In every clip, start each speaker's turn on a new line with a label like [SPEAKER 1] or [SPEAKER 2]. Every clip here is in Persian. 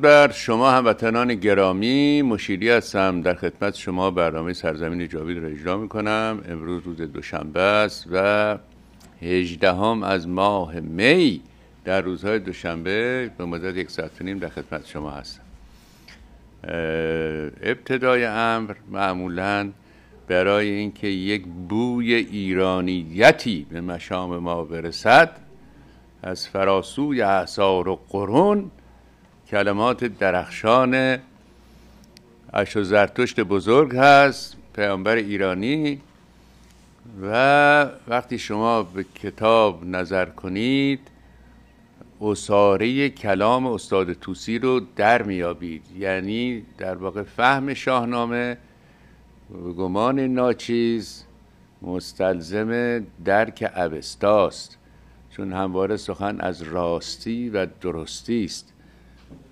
[SPEAKER 1] درود بر شما هموطنان گرامی مشیری هستم در خدمت شما برنامه سرزمین جاوید را اجرا می کنم امروز روز دوشنبه است و هجدهم از ماه می در روزهای دوشنبه به مدت یک ساعت و نیم در خدمت شما هستم ابتدای امر معمولا برای اینکه یک بوی ایرانیتی به مشام ما برسد از فراسوی اعصار و قرون کلمات درخشان اشو زرتشت بزرگ هست پیامبر ایرانی و وقتی شما به کتاب نظر کنید اصاره کلام استاد توسی رو در میابید یعنی در واقع فهم شاهنامه گمان ناچیز مستلزم درک عوستاست چون همواره سخن از راستی و درستی است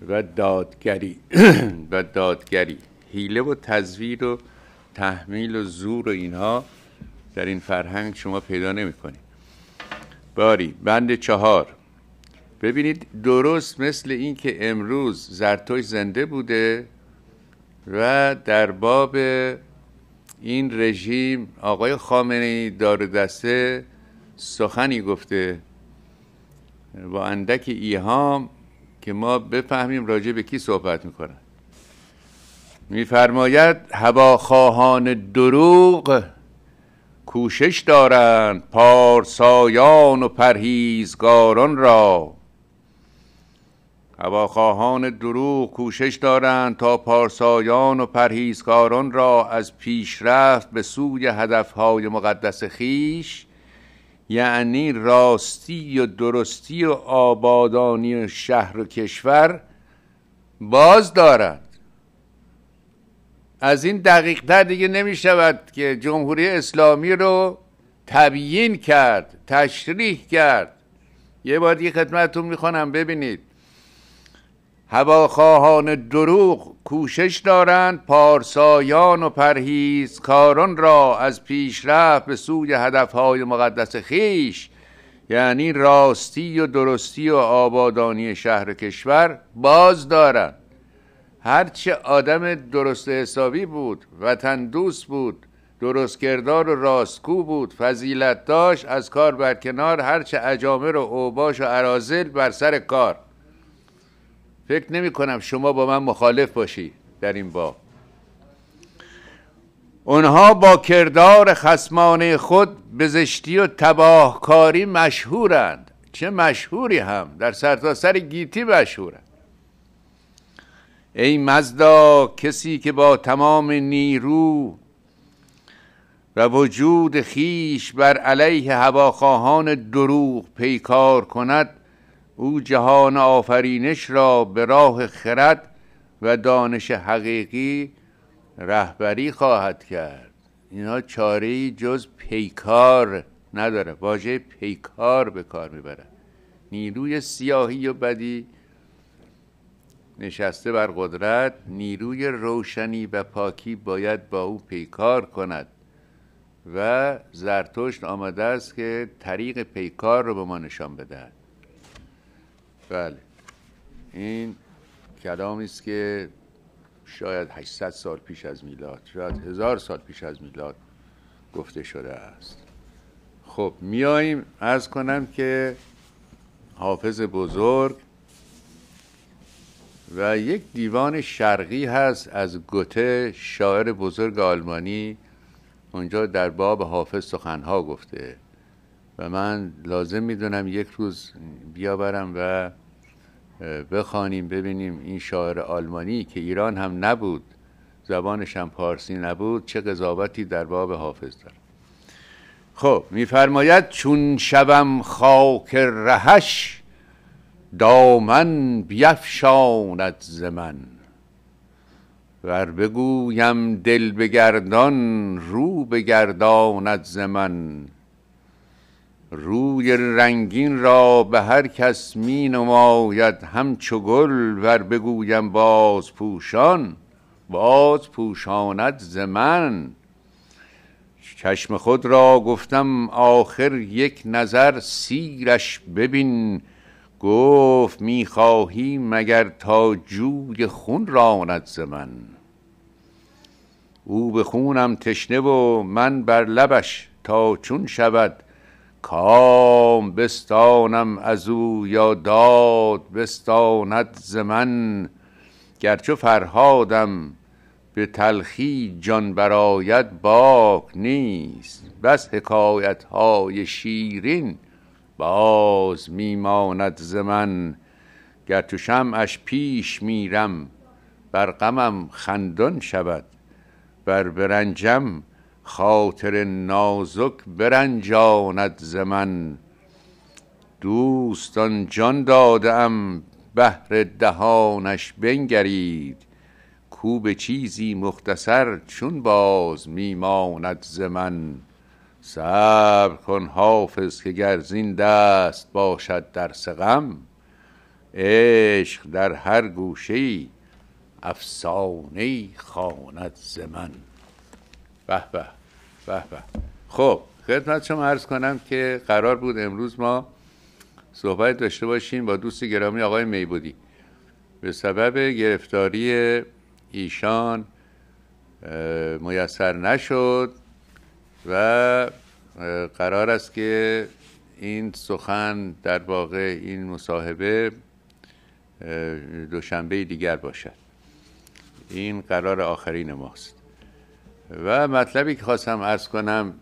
[SPEAKER 1] و دادگری و دادگری هیله و تزویر و تحمیل و زور و اینها در این فرهنگ شما پیدا کنید باری بند چهار ببینید درست مثل اینکه امروز زرتوش زنده بوده و در باب این رژیم آقای خامنه‌ای دار دسته سخنی گفته با اندک ایهام که ما بفهمیم راجع به کی صحبت میکنن میفرماید هواخواهان دروغ کوشش دارند پارسایان و پرهیزگاران را هواخواهان دروغ کوشش دارند تا پارسایان و پرهیزگاران را از پیشرفت به سوی هدفهای مقدس خیش یعنی راستی و درستی و آبادانی و شهر و کشور باز دارد. از این دقیق تر دیگه نمی شود که جمهوری اسلامی رو تبیین کرد تشریح کرد یه بار دیگه خدمتتون میخوانم ببینید هواخواهان دروغ کوشش دارند پارسایان و کاران را از پیشرفت به سوی هدفهای مقدس خیش یعنی راستی و درستی و آبادانی شهر و کشور باز دارند هرچه آدم درست حسابی بود وطن دوست بود درست کردار و راستگو بود فضیلت داشت از کار کنار هرچه اجامر و اوباش و عرازل بر سر کار فکر نمی کنم شما با من مخالف باشی در این با. اونها با کردار خسمانه خود بزشتی و تباهکاری مشهورند چه مشهوری هم در سرتاسر سر گیتی مشهورند ای مزدا کسی که با تمام نیرو و وجود خیش بر علیه هواخواهان دروغ پیکار کند او جهان آفرینش را به راه خرد و دانش حقیقی رهبری خواهد کرد اینا چاره جز پیکار نداره واژه پیکار به کار میبره نیروی سیاهی و بدی نشسته بر قدرت نیروی روشنی و پاکی باید با او پیکار کند و زرتشت آمده است که طریق پیکار رو به ما نشان بدهد بله این کلامی است که شاید 800 سال پیش از میلاد شاید هزار سال پیش از میلاد گفته شده است خب میاییم از کنم که حافظ بزرگ و یک دیوان شرقی هست از گوته شاعر بزرگ آلمانی اونجا در باب حافظ سخنها گفته و من لازم میدونم یک روز بیاورم و بخوانیم ببینیم این شاعر آلمانی که ایران هم نبود زبانش هم پارسی نبود چه قضاوتی در باب حافظ دارم خب میفرماید چون شوم خاک رهش دامن بیفشاند ز من ور بگویم دل بگردان رو بگرداند ز من روی رنگین را به هر کس می نماید همچو گل ور بگویم باز پوشان باز پوشاند ز من چشم خود را گفتم آخر یک نظر سیرش ببین گفت میخواهی مگر تا جوی خون راند ز من او به خونم تشنه و من بر لبش تا چون شود کام بستانم از او یا داد بستاند ز من گرچه فرهادم به تلخی جان براید باک نیست بس حکایت های شیرین باز میماند ز من گر شمعش پیش میرم بر غمم خندان شود بر برنجم خاطر نازک برنجاند ز من دوستان جان دادم بهر دهانش بنگرید کو به چیزی مختصر چون باز میماند ز من صبر کن حافظ که گر زین دست باشد در غم عشق در هر گوشه افسانه خواند ز من به به به خب خدمت شما عرض کنم که قرار بود امروز ما صحبت داشته باشیم با دوست گرامی آقای میبودی به سبب گرفتاری ایشان میسر نشد و قرار است که این سخن در واقع این مصاحبه دوشنبه دیگر باشد این قرار آخرین ماست و مطلبی که خواستم ارز کنم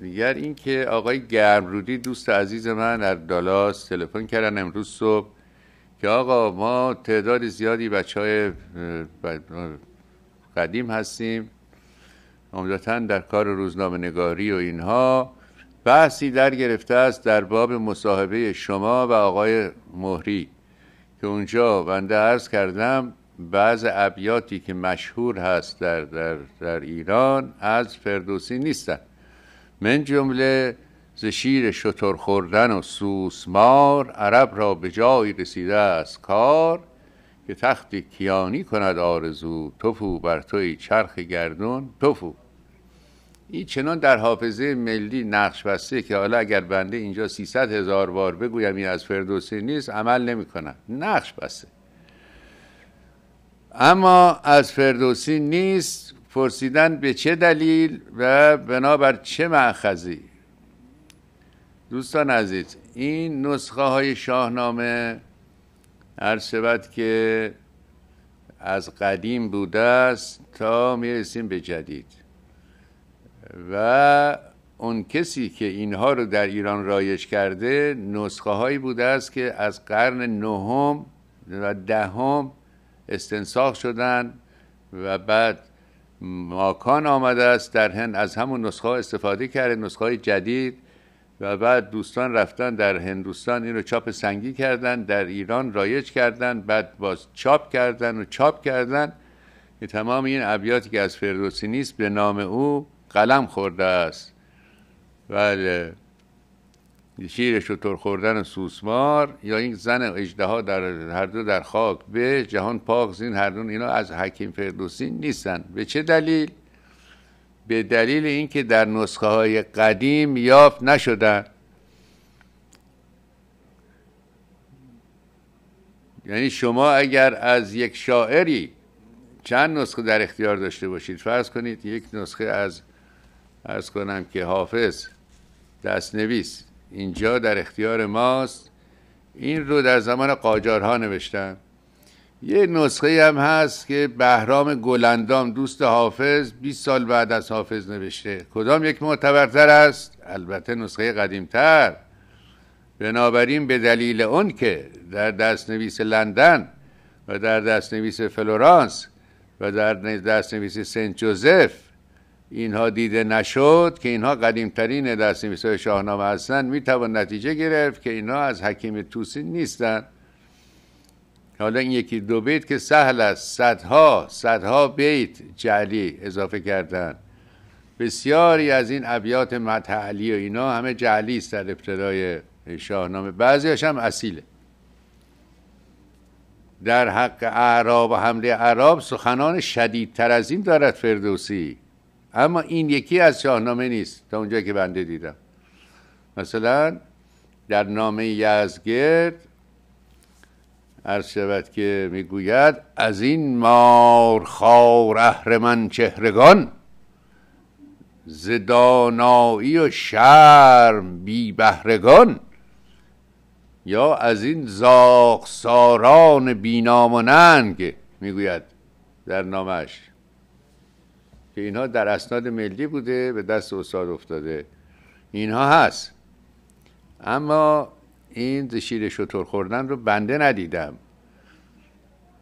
[SPEAKER 1] دیگر که آقای گرمرودی دوست عزیز من در دالاس تلفن کردن امروز صبح که آقا ما تعداد زیادی بچه های قدیم هستیم عمدتا در کار روزنامه نگاری و اینها بحثی در گرفته است در باب مصاحبه شما و آقای مهری که اونجا بنده عرض کردم بعض ابیاتی که مشهور هست در, در, در ایران از فردوسی نیستن من جمله ز شیر شتر خوردن و سوسمار عرب را به جایی رسیده از کار که تخت کیانی کند آرزو توفو بر توی چرخ گردون توفو این چنان در حافظه ملی نقش بسته که حالا اگر بنده اینجا 300 هزار بار بگویم این از فردوسی نیست عمل نمی نقش بسته اما از فردوسی نیست پرسیدن به چه دلیل و بنابر چه معخذی دوستان عزیز این نسخه های شاهنامه هر شود که از قدیم بوده است تا میرسیم به جدید و اون کسی که اینها رو در ایران رایش کرده نسخه هایی بوده است که از قرن نهم و دهم استنساخ شدن و بعد ماکان آمده است در هند از همون نسخه استفاده کرده نسخه جدید و بعد دوستان رفتن در هندوستان این رو چاپ سنگی کردن در ایران رایج کردن بعد باز چاپ کردن و چاپ کردن که تمام این ابیاتی که از فردوسی نیست به نام او قلم خورده است بله شیر شطور خوردن سوسمار یا این زن اجدها در هر دو در خاک به جهان پاک زین هر دو اینا از حکیم فردوسی نیستن به چه دلیل به دلیل اینکه در نسخه های قدیم یافت نشدن یعنی شما اگر از یک شاعری چند نسخه در اختیار داشته باشید فرض کنید یک نسخه از ارز کنم که حافظ دستنویس اینجا در اختیار ماست این رو در زمان قاجارها نوشتن یه نسخه هم هست که بهرام گلندام دوست حافظ 20 سال بعد از حافظ نوشته کدام یک معتبرتر است البته نسخه قدیمتر بنابراین به دلیل اون که در دستنویس لندن و در دستنویس فلورانس و در دستنویس سنت جوزف اینها دیده نشد که اینها قدیمترین دستنویس‌های شاهنامه هستند میتوان نتیجه گرفت که اینها از حکیم توسی نیستند حالا این یکی دو بیت که سهل است صدها صدها بیت جعلی اضافه کردن بسیاری از این ابیات مدح و اینها همه جعلی است در ابتدای شاهنامه بعضی هم اصیله در حق اعراب و حمله اعراب سخنان شدیدتر از این دارد فردوسی اما این یکی از شاهنامه نیست تا اونجا که بنده دیدم مثلا در نامه یزگرد عرض شود که میگوید از این مار خار اهرمن چهرگان ز و شرم بی بهرگان یا از این زاغ ساران بینام و ننگ میگوید در نامش که اینها در اسناد ملی بوده به دست استاد افتاده اینها هست اما این شیر شطور خوردن رو بنده ندیدم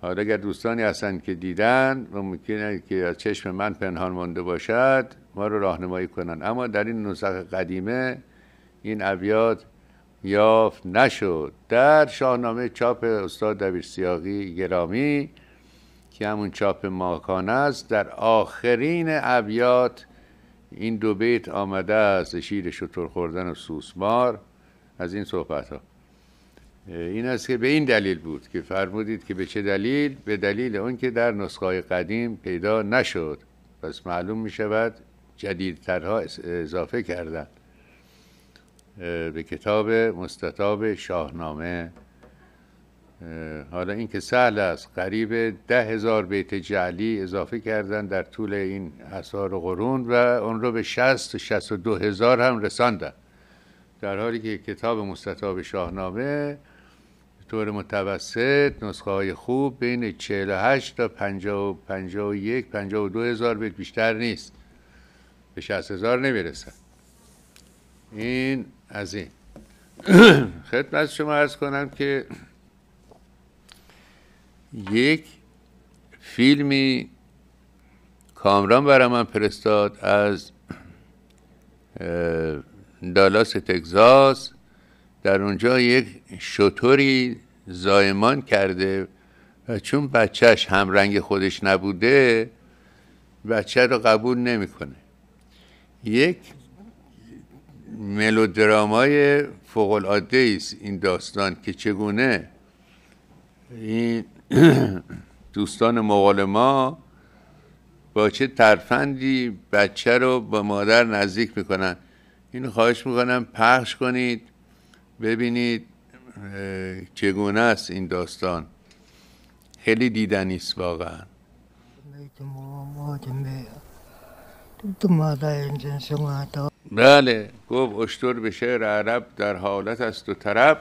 [SPEAKER 1] حالا اگر دوستانی هستند که دیدن و ممکنه که از چشم من پنهان مانده باشد ما رو راهنمایی کنند. اما در این نسخه قدیمه این ابیات یافت نشد در شاهنامه چاپ استاد دبیر سیاقی گرامی که همون چاپ ماکان است در آخرین ابیات این دو بیت آمده است شیر شطور خوردن و سوسمار از این صحبت ها این است که به این دلیل بود که فرمودید که به چه دلیل به دلیل اون که در نسخه قدیم پیدا نشد پس معلوم می شود جدیدترها اضافه کردن به کتاب مستطاب شاهنامه حالا اینکه سهل است قریب ده هزار بیت جعلی اضافه کردن در طول این اثار و قرون و اون رو به شست و شست هزار هم رساندن در حالی که کتاب مستطاب شاهنامه به طور متوسط نسخه های خوب بین 48 تا 50 و 51 هزار بیت بیشتر نیست به 60 هزار نمیرسن این از این خدمت شما ارز کنم که یک فیلمی کامران برای من پرستاد از دالاس تگزاس در اونجا یک شطوری زایمان کرده و چون بچهش هم رنگ خودش نبوده بچه رو قبول نمیکنه یک ملودرامای فوق العاده است این داستان که چگونه این دوستان مغول ما با چه ترفندی بچه رو با مادر نزدیک میکنن اینو خواهش میکنم پخش کنید ببینید چگونه است این داستان خیلی دیدنی است واقعا بله گفت اشتر به شعر عرب در حالت است و طرب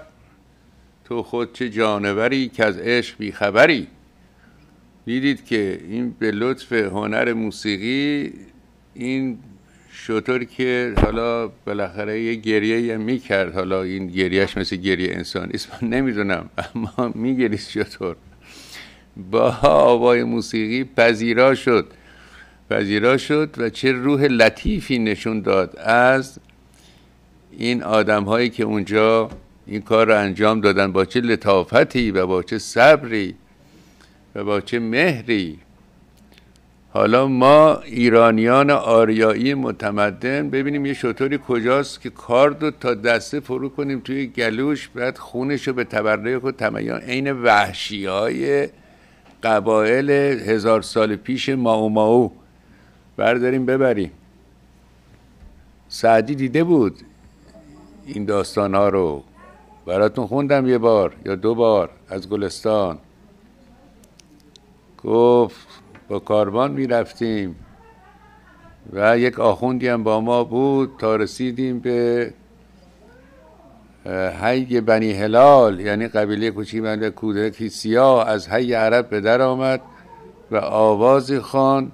[SPEAKER 1] تو خود چه جانوری که از عشق بیخبری دیدید که این به لطف هنر موسیقی این شطور که حالا بالاخره یه گریه کرد حالا این گریهش مثل گریه انسان اسم نمیدونم اما میگریست شطور با آوای موسیقی پذیرا شد پذیرا شد و چه روح لطیفی نشون داد از این آدم هایی که اونجا این کار رو انجام دادن با چه لطافتی و با چه صبری و با چه مهری حالا ما ایرانیان آریایی متمدن ببینیم یه شطوری کجاست که کارد رو تا دسته فرو کنیم توی گلوش بعد خونش رو به تبرده و تمیان عین وحشی های قبایل هزار سال پیش ماو ماو برداریم ببریم سعدی دیده بود این داستان ها رو براتون خوندم یه بار یا دو بار از گلستان گفت با کاروان میرفتیم و یک آخوندی هم با ما بود تا رسیدیم به حی بنی هلال یعنی قبیله کوچی من کودکی سیاه از حی عرب به در آمد و آوازی خوان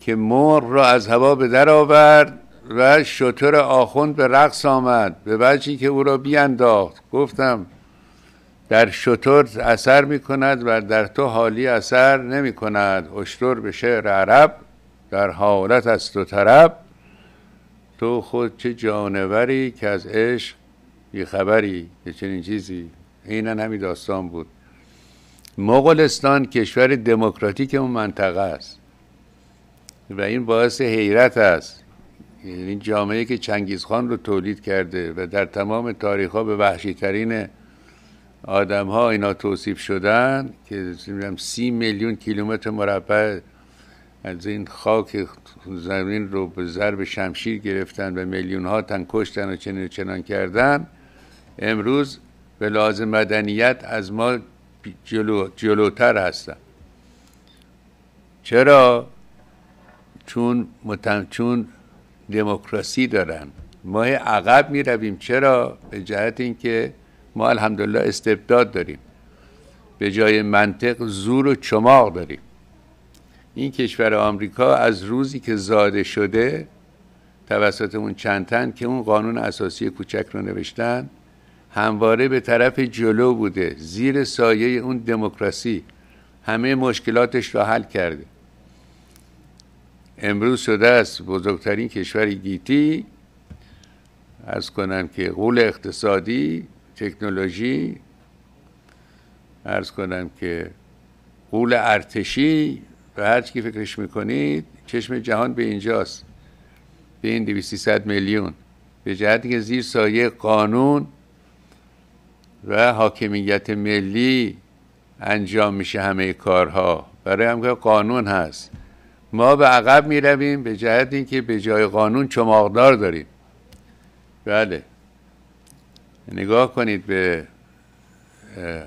[SPEAKER 1] که مر را از هوا به در آورد و شطر آخوند به رقص آمد به وجهی که او را بیانداخت گفتم در شطر اثر می کند و در تو حالی اثر نمی کند اشتر به شعر عرب در حالت از تو طرب تو خود چه جانوری که از عشق بیخبری یه چنین چیزی این همین داستان بود مغولستان کشور دموکراتیک اون منطقه است و این باعث حیرت است این یعنی جامعه که خان رو تولید کرده و در تمام تاریخ ها به وحشیترین ترین آدم ها اینا توصیف شدن که سی میلیون کیلومتر مربع از این خاک زمین رو به ضرب شمشیر گرفتن و میلیون ها تن کشتن و چنین چنان کردن امروز به لازم مدنیت از ما جلو، جلوتر هستن چرا چون, متن... چون دموکراسی دارن ما عقب می رویم چرا به جهت اینکه ما الحمدلله استبداد داریم به جای منطق زور و چماق داریم این کشور آمریکا از روزی که زاده شده توسط اون چند تن که اون قانون اساسی کوچک رو نوشتن همواره به طرف جلو بوده زیر سایه اون دموکراسی همه مشکلاتش را حل کرده امروز شده است بزرگترین کشور گیتی از کنم که غول اقتصادی تکنولوژی ارز کنم که قول ارتشی و هر چی فکرش میکنید چشم جهان به اینجاست به این 2صد میلیون به جهتی که زیر سایه قانون و حاکمیت ملی انجام میشه همه کارها برای هم قانون هست ما به عقب می رویم به جهت اینکه به جای قانون چماقدار داریم بله نگاه کنید به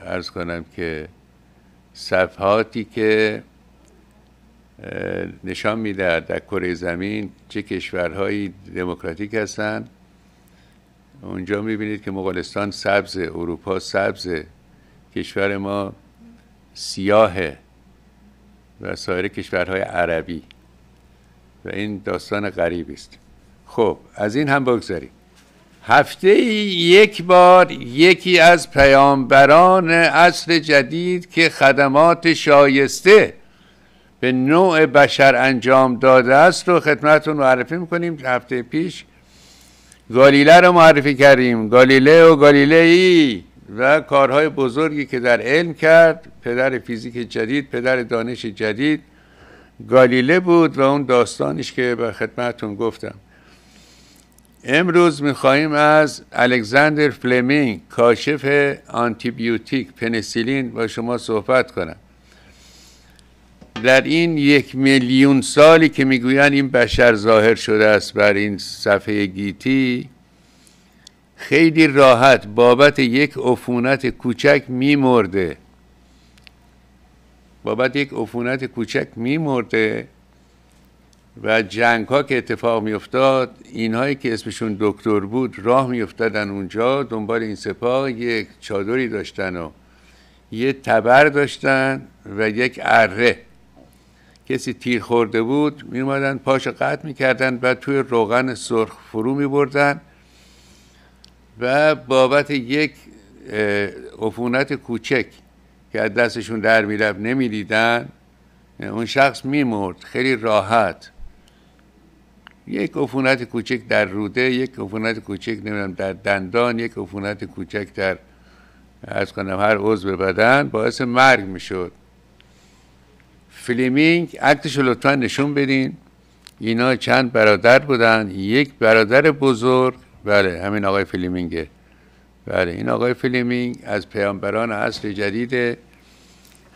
[SPEAKER 1] ارز کنم که صفحاتی که نشان میدهد در کره زمین چه کشورهایی دموکراتیک هستن اونجا میبینید که مغولستان سبز اروپا سبز کشور ما سیاهه و سایر کشورهای عربی و این داستان غریبی است خب از این هم بگذاریم هفته یک بار یکی از پیامبران عصر جدید که خدمات شایسته به نوع بشر انجام داده است رو خدمتون معرفی میکنیم هفته پیش گالیله رو معرفی کردیم گالیله و ای و کارهای بزرگی که در علم کرد پدر فیزیک جدید پدر دانش جدید گالیله بود و اون داستانش که به خدمتون گفتم امروز میخواهیم از الکساندر فلمینگ کاشف آنتیبیوتیک پنسیلین با شما صحبت کنم در این یک میلیون سالی که میگویند این بشر ظاهر شده است بر این صفحه گیتی خیلی راحت بابت یک عفونت کوچک میمرده بابت یک عفونت کوچک میمرده و جنگ ها که اتفاق میافتاد اینهایی که اسمشون دکتر بود راه میافتادن اونجا دنبال این سپاه یک چادری داشتن و یه تبر داشتن و یک اره کسی تیر خورده بود میومدن پاش قطع میکردن و توی روغن سرخ فرو میبردن و بابت یک عفونت کوچک که از دستشون در میرفت نمیدیدن اون شخص میمرد خیلی راحت یک عفونت کوچک در روده یک عفونت کوچک نمیدونم در دندان یک عفونت کوچک در از کنم هر عضو بدن باعث مرگ میشد فلیمینگ عکسش لطفا نشون بدین اینا چند برادر بودن یک برادر بزرگ بله همین آقای فلیمینگه بله این آقای فلیمینگ از پیامبران عصر جدید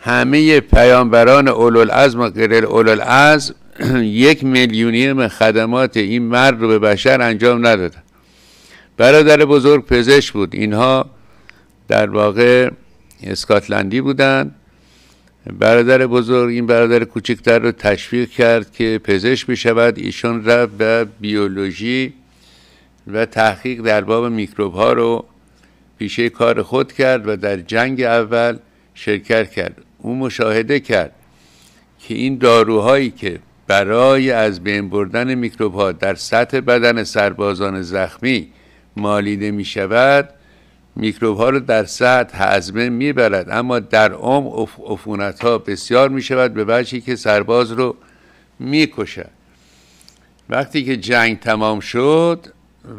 [SPEAKER 1] همه پیامبران اولوالعزم و غیر اولوالعزم یک میلیونیم خدمات این مرد رو به بشر انجام ندادن برادر بزرگ پزشک بود اینها در واقع اسکاتلندی بودند. برادر بزرگ این برادر کوچکتر رو تشویق کرد که پزشک بشود ایشون رفت به بیولوژی و تحقیق در باب میکروب ها رو پیشه کار خود کرد و در جنگ اول شرکت کرد او مشاهده کرد که این داروهایی که برای از بین بردن میکروب ها در سطح بدن سربازان زخمی مالیده می شود میکروب ها رو در سطح هضمه میبرد اما در عم عفونت ها بسیار می شود به وجهی که سرباز رو میکشد وقتی که جنگ تمام شد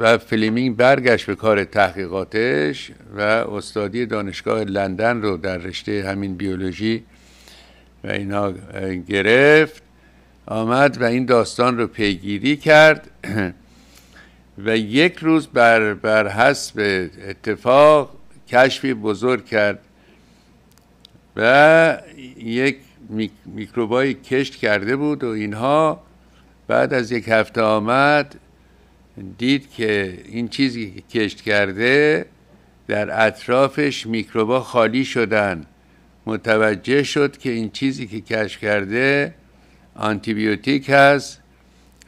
[SPEAKER 1] و فلیمینگ برگشت به کار تحقیقاتش و استادی دانشگاه لندن رو در رشته همین بیولوژی و اینا گرفت آمد و این داستان رو پیگیری کرد و یک روز بر, بر حسب اتفاق کشفی بزرگ کرد و یک میکروبایی کشت کرده بود و اینها بعد از یک هفته آمد دید که این چیزی که کشت کرده در اطرافش میکروبا خالی شدن متوجه شد که این چیزی که کشف کرده آنتیبیوتیک هست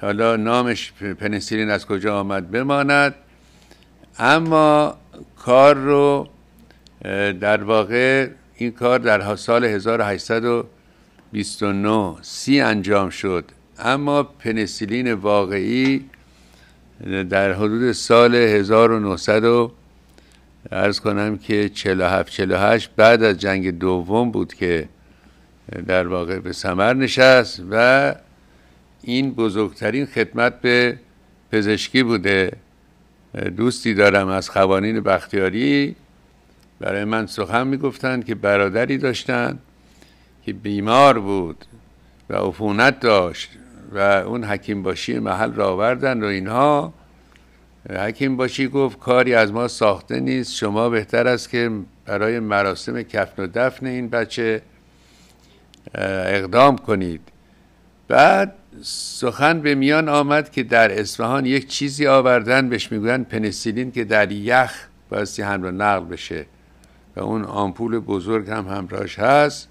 [SPEAKER 1] حالا نامش پنسیلین از کجا آمد بماند اما کار رو در واقع این کار در سال 1829 سی انجام شد اما پنسیلین واقعی در حدود سال 1900 ارز کنم که 47 48 بعد از جنگ دوم بود که در واقع به سمر نشست و این بزرگترین خدمت به پزشکی بوده دوستی دارم از خوانین بختیاری برای من سخن میگفتند که برادری داشتند که بیمار بود و عفونت داشت و اون حکیم باشی محل را آوردن و اینها حکیم باشی گفت کاری از ما ساخته نیست شما بهتر است که برای مراسم کفن و دفن این بچه اقدام کنید بعد سخن به میان آمد که در اصفهان یک چیزی آوردن بهش میگویند پنسیلین که در یخ بایستی هم نقل بشه و اون آمپول بزرگ هم همراهش هست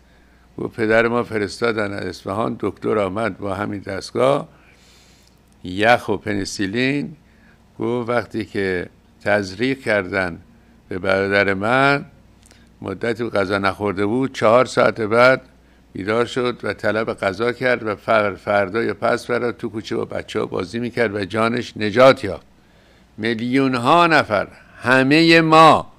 [SPEAKER 1] و پدر ما فرستادن از اصفهان دکتر آمد با همین دستگاه یخ و پنیسیلین گفت وقتی که تزریق کردن به برادر من مدتی غذا نخورده بود چهار ساعت بعد بیدار شد و طلب غذا کرد و فر فردا یا پس فردا تو کوچه با بچه ها بازی میکرد و جانش نجات یافت میلیون ها نفر همه ما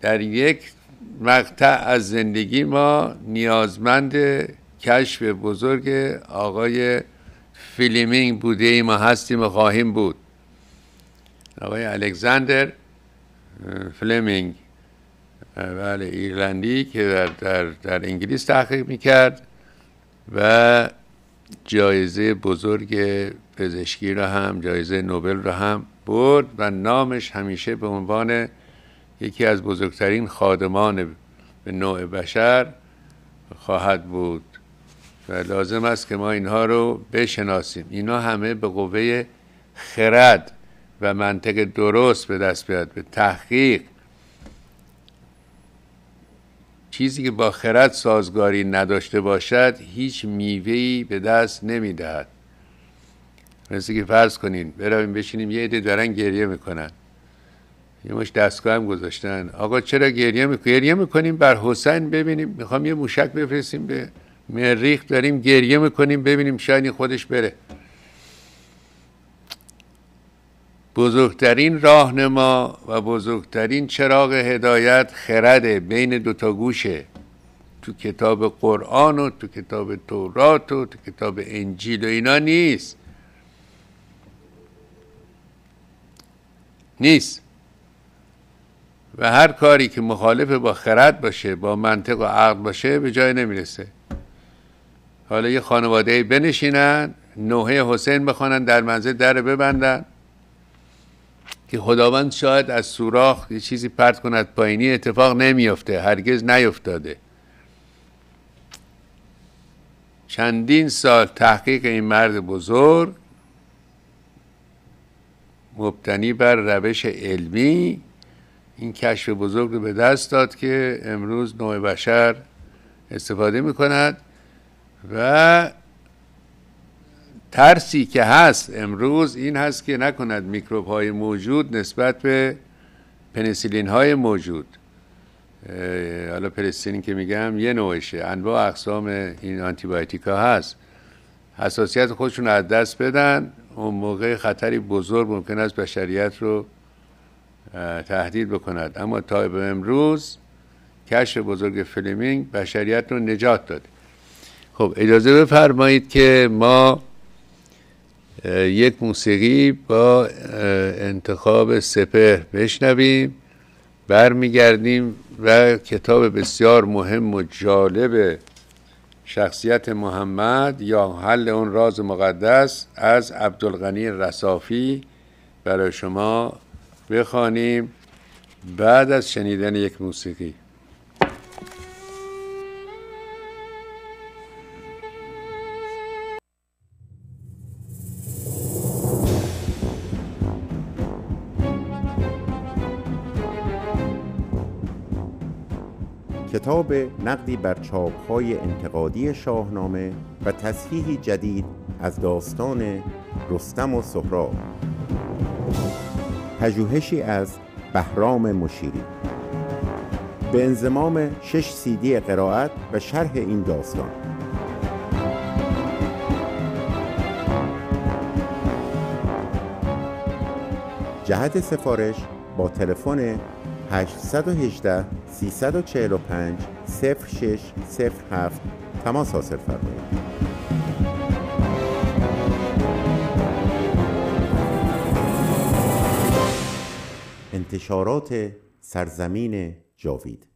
[SPEAKER 1] در یک مقطع از زندگی ما نیازمند کشف بزرگ آقای فیلیمینگ بوده ای ما هستیم و خواهیم بود آقای الکساندر فلمینگ بله ایرلندی که در, در, در انگلیس تحقیق میکرد و جایزه بزرگ پزشکی را هم جایزه نوبل را هم برد و نامش همیشه به عنوان یکی از بزرگترین خادمان به نوع بشر خواهد بود و لازم است که ما اینها رو بشناسیم اینا همه به قوه خرد و منطق درست به دست بیاد به تحقیق چیزی که با خرد سازگاری نداشته باشد هیچ میوهی به دست نمیدهد مثل که فرض کنین برویم بشینیم یه عده دارن گریه میکنن یه مش دستگاه هم گذاشتن آقا چرا گریه میکنیم گریه میکنیم بر حسین ببینیم میخوام یه موشک بفرستیم به مریخ داریم گریه میکنیم ببینیم شاید خودش بره بزرگترین راهنما و بزرگترین چراغ هدایت خرد بین دوتا گوشه تو کتاب قرآن و تو کتاب تورات و تو کتاب انجیل و اینا نیست نیست و هر کاری که مخالف با خرد باشه با منطق و عقل باشه به جای نمیرسه حالا یه خانواده بنشینن نوحه حسین بخوانن در منزل در ببندن که خداوند شاید از سوراخ یه چیزی پرت کند پایینی اتفاق نمیافته هرگز نیفتاده چندین سال تحقیق این مرد بزرگ مبتنی بر روش علمی این کشف بزرگ رو به دست داد که امروز نوع بشر استفاده می کند و ترسی که هست امروز این هست که نکند میکروب های موجود نسبت به پنسیلین های موجود حالا پنسیلین که میگم یه نوعشه انواع اقسام این ها هست حساسیت خودشون از دست بدن اون موقع خطری بزرگ ممکن است بشریت رو تهدید بکند اما تا به امروز کشف بزرگ فلمینگ بشریت رو نجات داد خب اجازه بفرمایید که ما یک موسیقی با انتخاب سپه بشنویم برمیگردیم و کتاب بسیار مهم و جالب شخصیت محمد یا حل اون راز مقدس از عبدالغنی رصافی برای شما بخوانیم بعد از شنیدن یک موسیقی کتاب نقدی بر چاپهای انتقادی شاهنامه و تصحیحی جدید از داستان رستم و سهراب پژوهشی از بهرام مشیری به انزمام شش سیدی قرائت و شرح این داستان جهت سفارش با تلفن 818 345 0607 تماس حاصل فرمایید. انتشارات سرزمین جاوید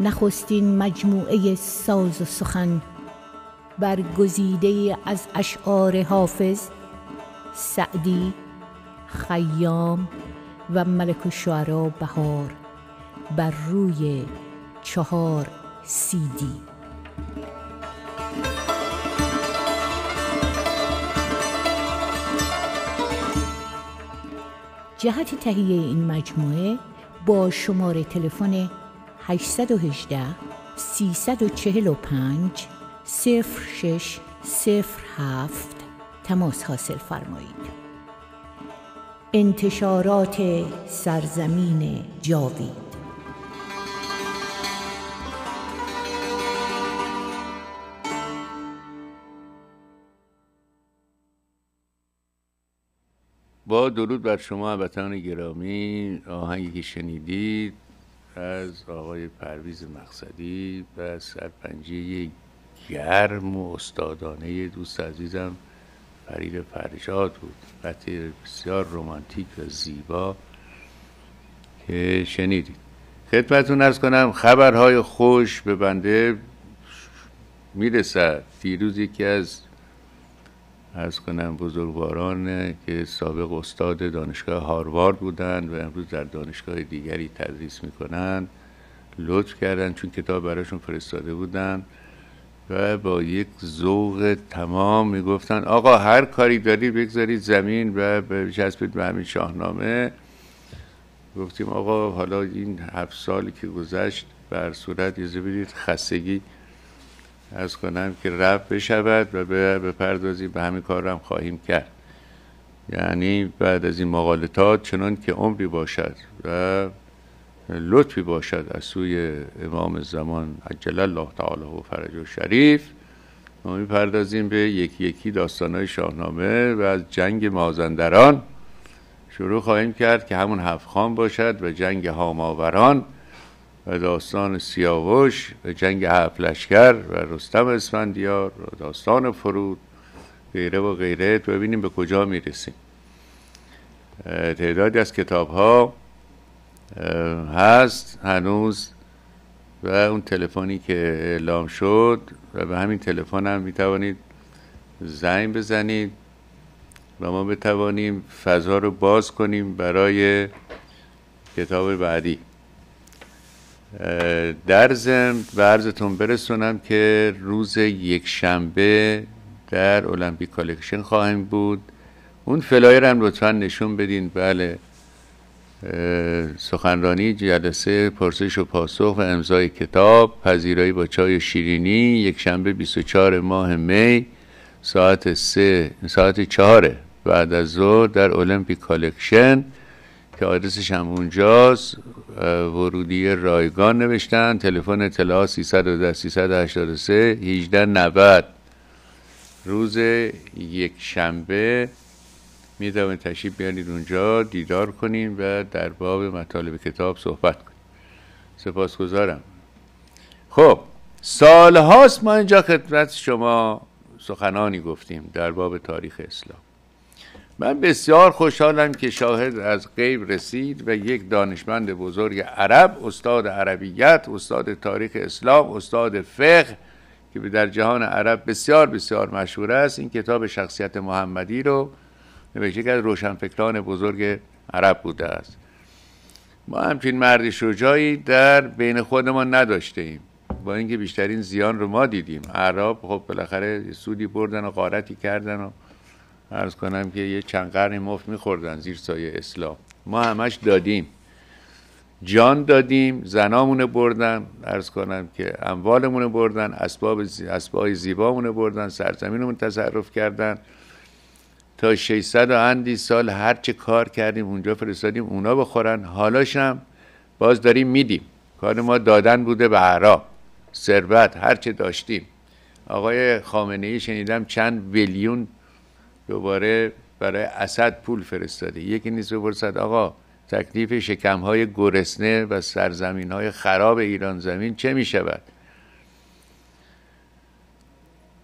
[SPEAKER 1] نخستین مجموعه ساز و سخن برگزیده از اشعار حافظ سعدی خیام و ملک شعرا بهار بر روی چهار سیدی جهت تهیه این مجموعه با شماره تلفن 818 345 06 07 تماس حاصل فرمایید انتشارات سرزمین جاوید با درود بر شما عبتان گرامی آهنگی که شنیدید از آقای پرویز مقصدی و سرپنجه گرم و استادانه دوست عزیزم فرید فرشاد بود قطعه بسیار رومانتیک و زیبا که شنیدید خدمتون ارز کنم خبرهای خوش به بنده میرسد دیروز یکی از از کنم بزرگواران که سابق استاد دانشگاه هاروارد بودند و امروز در دانشگاه دیگری تدریس میکنند لطف کردن چون کتاب برایشون فرستاده بودند و با یک ذوق تمام میگفتن آقا هر کاری داری بگذارید زمین و جذبید به همین شاهنامه گفتیم آقا حالا این هفت سالی که گذشت بر صورت یه بدید خستگی از کنم که رفت بشود و به پردازی به همین کار هم خواهیم کرد یعنی بعد از این مقالطات چنان که عمری باشد و لطفی باشد از سوی امام زمان عجل الله تعالی و فرج و شریف ما میپردازیم به یکی یکی داستانهای شاهنامه و از جنگ مازندران شروع خواهیم کرد که همون هفخان باشد و جنگ هاماوران و داستان سیاوش و جنگ هفلشکر و رستم اسفندیار و داستان فرود غیره و غیره تو ببینیم به کجا میرسیم تعدادی از کتاب ها هست هنوز و اون تلفنی که اعلام شد و به همین تلفن هم میتوانید زنگ بزنید و ما بتوانیم فضا رو باز کنیم برای کتاب بعدی در ضمن به عرضتون برسونم که روز یک شنبه در المپیک کالکشن خواهیم بود اون فلایر هم لطفا نشون بدین بله سخنرانی جلسه پرسش و پاسخ و امضای کتاب پذیرایی با چای و شیرینی یک شنبه 24 ماه می ساعت سه ساعت چهاره بعد از ظهر در المپیک کالکشن که آدرسش هم اونجاست ورودی رایگان نوشتن تلفن اطلاع 310 383 1890 روز یک شنبه می تشریف بیانید اونجا دیدار کنین و در باب مطالب کتاب صحبت سپاس سپاسگزارم خب سال هاست ما اینجا خدمت شما سخنانی گفتیم در باب تاریخ اسلام من بسیار خوشحالم که شاهد از غیب رسید و یک دانشمند بزرگ عرب استاد عربیت استاد تاریخ اسلام استاد فقه که در جهان عرب بسیار بسیار مشهور است این کتاب شخصیت محمدی رو نوشته که از روشنفکران بزرگ عرب بوده است ما همچین مرد شجاعی در بین خودمان نداشته ایم با اینکه بیشترین زیان رو ما دیدیم عرب خب بالاخره سودی بردن و غارتی کردن و ارز کنم که یه چند قرن مفت میخوردن زیر سایه اسلام ما همش دادیم جان دادیم زنامونه بردن ارز کنم که اموالمونه بردن اسباب زی... زیبامونه بردن سرزمینمون تصرف کردن تا 600 اندی سال هر چه کار کردیم اونجا فرستادیم اونا بخورن حالاشم باز داریم میدیم کار ما دادن بوده به عرب ثروت هر چه داشتیم آقای خامنه ای شنیدم چند بیلیون دوباره برای اسد پول فرستاده یکی نیز بپرسد آقا تکلیف های گرسنه و سرزمین های خراب ایران زمین چه می شود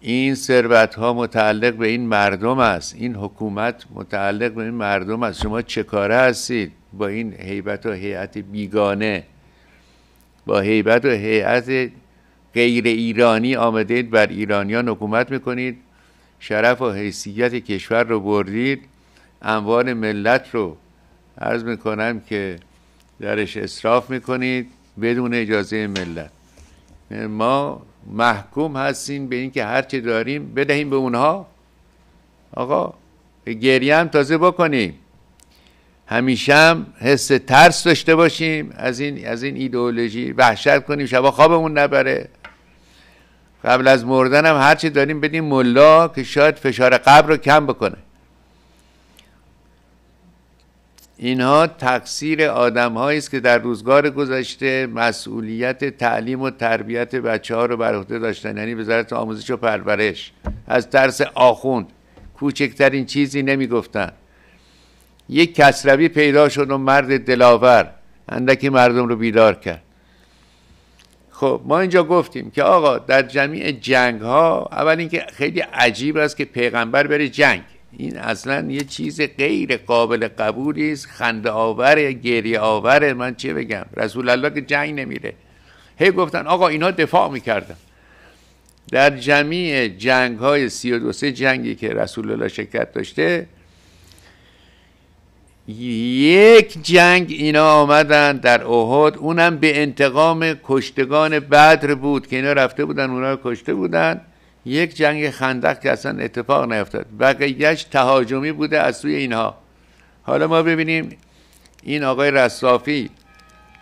[SPEAKER 1] این ثروت ها متعلق به این مردم است این حکومت متعلق به این مردم است شما چه کاره هستید با این هیبت و هیئت بیگانه با هیبت و هیئت غیر ایرانی آمدید بر ایرانیان حکومت میکنید شرف و حیثیت کشور رو بردید اموال ملت رو عرض میکنم که درش اصراف میکنید بدون اجازه ملت ما محکوم هستیم به اینکه هر چه داریم بدهیم به اونها آقا گریه هم تازه بکنیم همیشه هم حس ترس داشته باشیم از این از این ایدئولوژی وحشت کنیم شبا خوابمون نبره قبل از مردنم هرچی داریم بدیم ملا که شاید فشار قبر رو کم بکنه اینها تقصیر آدم است که در روزگار گذشته مسئولیت تعلیم و تربیت بچه ها رو بر عهده داشتن یعنی وزارت آموزش و پرورش از ترس آخوند کوچکترین چیزی نمیگفتن یک کسروی پیدا شد و مرد دلاور اندکی مردم رو بیدار کرد خب ما اینجا گفتیم که آقا در جمعی جنگ ها اول اینکه خیلی عجیب است که پیغمبر بره جنگ این اصلا یه چیز غیر قابل قبولی است خنده آور گریه آور من چه بگم رسول الله که جنگ نمیره هی گفتن آقا اینا دفاع میکردن در جمعی جنگ های سه جنگی که رسول الله شرکت داشته یک جنگ اینا آمدن در احد اونم به انتقام کشتگان بدر بود که اینا رفته بودن اونا رو کشته بودن یک جنگ خندق که اصلا اتفاق نیفتاد بقیهش تهاجمی بوده از سوی اینها حالا ما ببینیم این آقای رصافی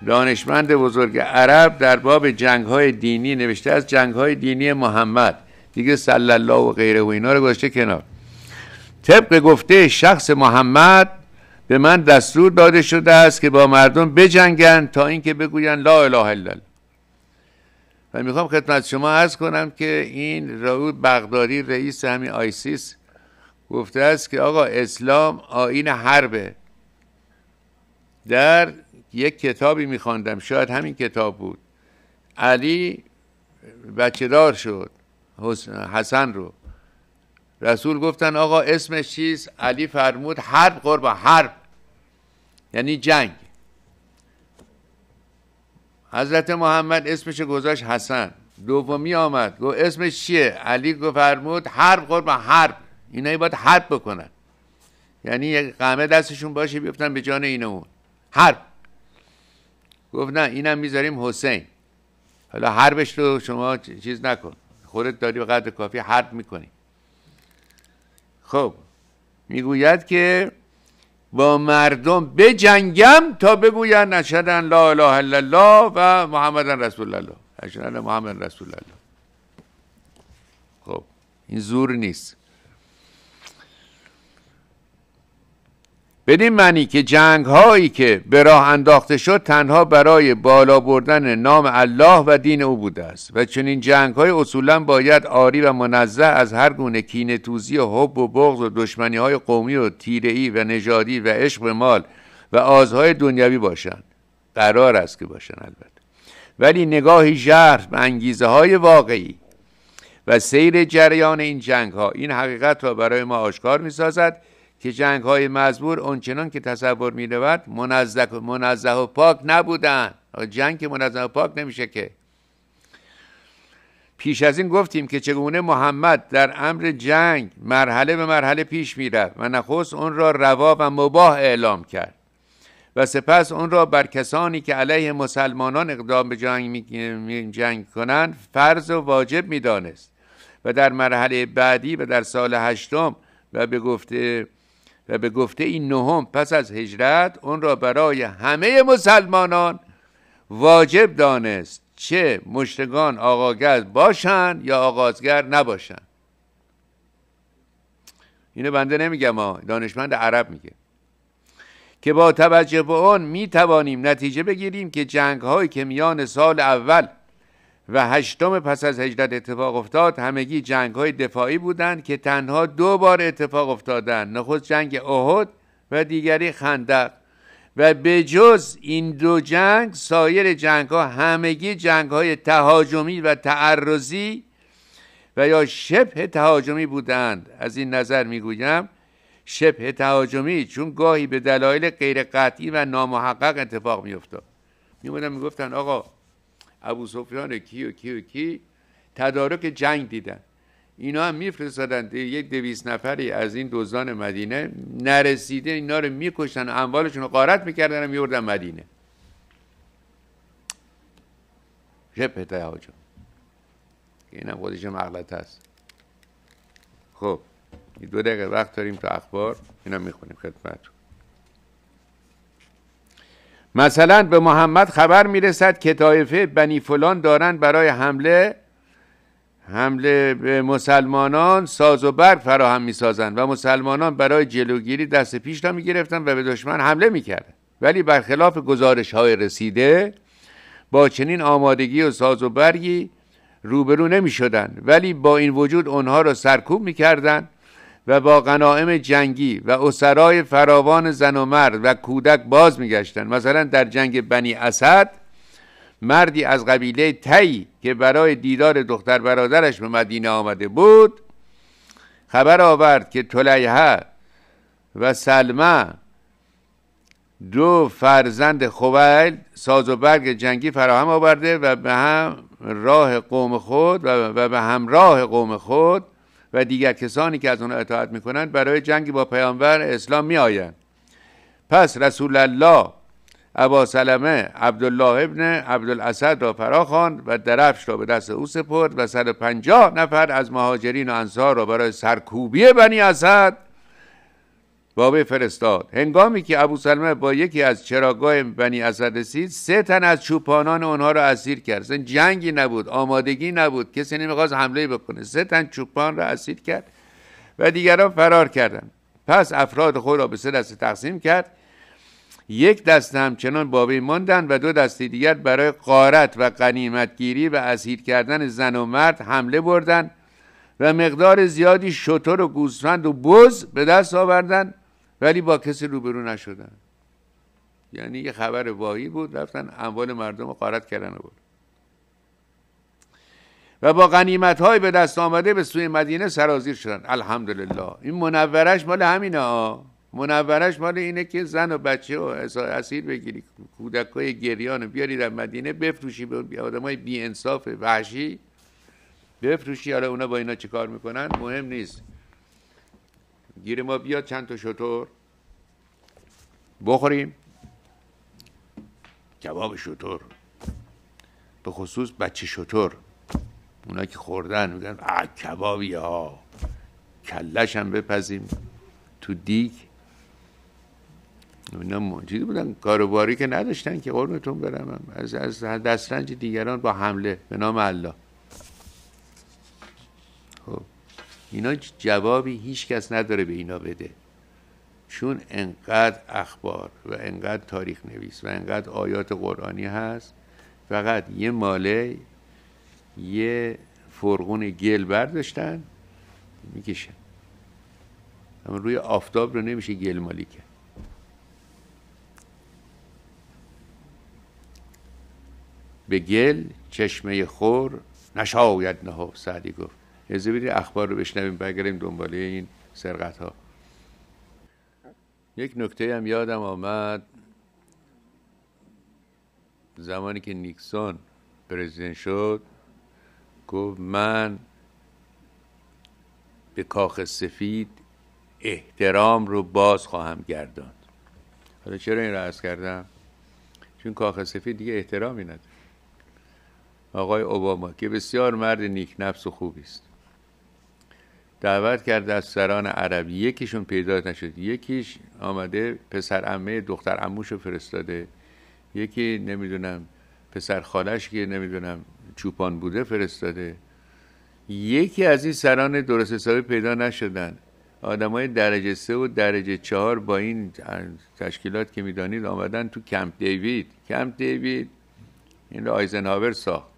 [SPEAKER 1] دانشمند بزرگ عرب در باب جنگ های دینی نوشته از جنگ های دینی محمد دیگه صلی الله و غیره و اینا رو گذاشته کنار طبق گفته شخص محمد به من دستور داده شده است که با مردم بجنگند تا اینکه بگویند لا اله الا الله و میخوام خدمت شما عرض کنم که این راود بغداری رئیس همین آیسیس گفته است که آقا اسلام آین حربه در یک کتابی میخواندم شاید همین کتاب بود علی بچه دار شد حسن رو رسول گفتن آقا اسمش چیست علی فرمود حرب قربا حرب یعنی جنگ حضرت محمد اسمش گذاشت حسن دومی آمد گفت اسمش چیه علی گفت فرمود حرب قربا حرب اینایی باید حرب بکنن یعنی یک دستشون باشه بیفتن به جان این حرب گفت نه اینم میذاریم حسین حالا حربش رو شما چیز نکن خودت داری به قدر کافی حرب میکنی خب میگوید که با مردم بجنگم تا بگویند اشهد لا اله الا الله و محمد رسول الله اشهد محمد رسول الله خب این زور نیست بدین معنی که جنگ هایی که به راه انداخته شد تنها برای بالا بردن نام الله و دین او بوده است و چنین جنگ های اصولا باید آری و منزه از هر گونه کینه توزی و حب و بغض و دشمنی های قومی و ای و نژادی و عشق مال و آزهای دنیوی باشند قرار است که باشند البته ولی نگاهی جهر به انگیزه های واقعی و سیر جریان این جنگ ها این حقیقت را برای ما آشکار می سازد که جنگ های مزبور اونچنان که تصور می رود منزه و پاک نبودن جنگ که منزه و پاک نمیشه که پیش از این گفتیم که چگونه محمد در امر جنگ مرحله به مرحله پیش رفت و نخست اون را روا و مباه اعلام کرد و سپس اون را بر کسانی که علیه مسلمانان اقدام به جنگ, می جنگ کنند فرض و واجب میدانست و در مرحله بعدی و در سال هشتم و به گفته و به گفته این نهم پس از هجرت اون را برای همه مسلمانان واجب دانست چه مشتگان آقاگرد باشند یا آغازگر نباشند اینو بنده نمیگم ما دانشمند عرب میگه که با توجه به آن می توانیم نتیجه بگیریم که جنگ هایی که میان سال اول و هشتم پس از هجرت اتفاق افتاد همگی جنگ های دفاعی بودند که تنها دو بار اتفاق افتادند نخست جنگ احد و دیگری خندق و به جز این دو جنگ سایر جنگ ها همگی جنگ های تهاجمی و تعرضی و یا شبه تهاجمی بودند از این نظر میگویم شبه تهاجمی چون گاهی به دلایل غیر قطعی و نامحقق اتفاق میافتاد می میگفتن آقا ابو سفیان کی و کی و کی تدارک جنگ دیدن اینا هم میفرستادن یک دویست نفری از این دوزان مدینه نرسیده اینا رو میکشتن اموالشون رو قارت میکردن و میوردن مدینه جبه این اینم خودش مغلط هست خب دو دقیقه وقت داریم تا اخبار اینا میخونیم خدمتتون مثلا به محمد خبر میرسد که طایفه بنی فلان دارند برای حمله حمله به مسلمانان ساز و برگ فراهم میسازند و مسلمانان برای جلوگیری دست پیش را میگرفتند و به دشمن حمله میکردند ولی برخلاف گزارش های رسیده با چنین آمادگی و ساز و برگی روبرو نمی ولی با این وجود آنها را سرکوب می و با غنائم جنگی و اسرای فراوان زن و مرد و کودک باز میگشتند مثلا در جنگ بنی اسد مردی از قبیله تی که برای دیدار دختر برادرش به مدینه آمده بود خبر آورد که طلیحه و سلمه دو فرزند خویل ساز و برگ جنگی فراهم آورده و به هم راه قوم خود و به همراه قوم خود و دیگر کسانی که از اون اطاعت میکنند برای جنگ با پیامبر اسلام میآیند پس رسول الله ابا سلمه عبدالله ابن عبدالاسد را فراخواند و درفش را به دست او سپرد و 150 نفر از مهاجرین و انصار را برای سرکوبی بنی اسد بابه فرستاد هنگامی که ابو سلمه با یکی از چراگاه بنی اسد رسید سه تن از چوپانان اونها را اسیر کرد جنگی نبود آمادگی نبود کسی نمیخواست حمله بکنه سه تن چوپان را اسیر کرد و دیگران فرار کردند پس افراد خود را به سه دسته تقسیم کرد یک دسته همچنان بابه و دو دسته دیگر برای قارت و قنیمتگیری و اسیر کردن زن و مرد حمله بردند و مقدار زیادی شتر و گوسفند و بز به دست آوردند ولی با کسی روبرو نشدن یعنی یه خبر واهی بود رفتن اموال مردم رو قارت کردن بود و با غنیمت های به دست آمده به سوی مدینه سرازیر شدن الحمدلله این منورش مال همینه ها منورش مال اینه که زن و بچه و اسیر بگیری کودک های گریان و بیاری در مدینه بفروشی به آدم های بی انصاف وحشی بفروشی حالا اونا با اینا چه کار میکنن مهم نیست گیر ما بیاد چند تا شطور بخوریم کباب شطور به خصوص بچه شطور اونا که خوردن میگن اه کبابی ها کلش هم بپزیم تو دیگ اینا چیزی بودن کاروباری که نداشتن که قرمتون برم از از دسترنج دیگران با حمله به نام الله اینا جوابی هیچکس نداره به اینا بده چون انقدر اخبار و انقدر تاریخ نویس و انقدر آیات قرآنی هست فقط یه ماله یه فرغون گل برداشتن میکشن اما روی آفتاب رو نمیشه گل مالی کرد به گل چشمه خور نشاید نهو سعدی گفت از اخبار رو بشنویم بگریم دنباله این سرقت ها یک نکته هم یادم آمد زمانی که نیکسون پرزیدنت شد گفت من به کاخ سفید احترام رو باز خواهم گرداند حالا چرا این را از کردم چون کاخ سفید دیگه احترامی نداره آقای اوباما که بسیار مرد نیک نفس و خوبی است دعوت کرده از سران عرب. یکیشون پیدا نشد یکیش آمده پسر امه دختر اموش فرستاده یکی نمیدونم پسر خالش که نمیدونم چوپان بوده فرستاده یکی از این سران درست حسابی پیدا نشدن های درجه سه و درجه چهار با این تشکیلات که میدانید آمدن تو کمپ دیوید کمپ دیوید این رو آیزنهاور ساخت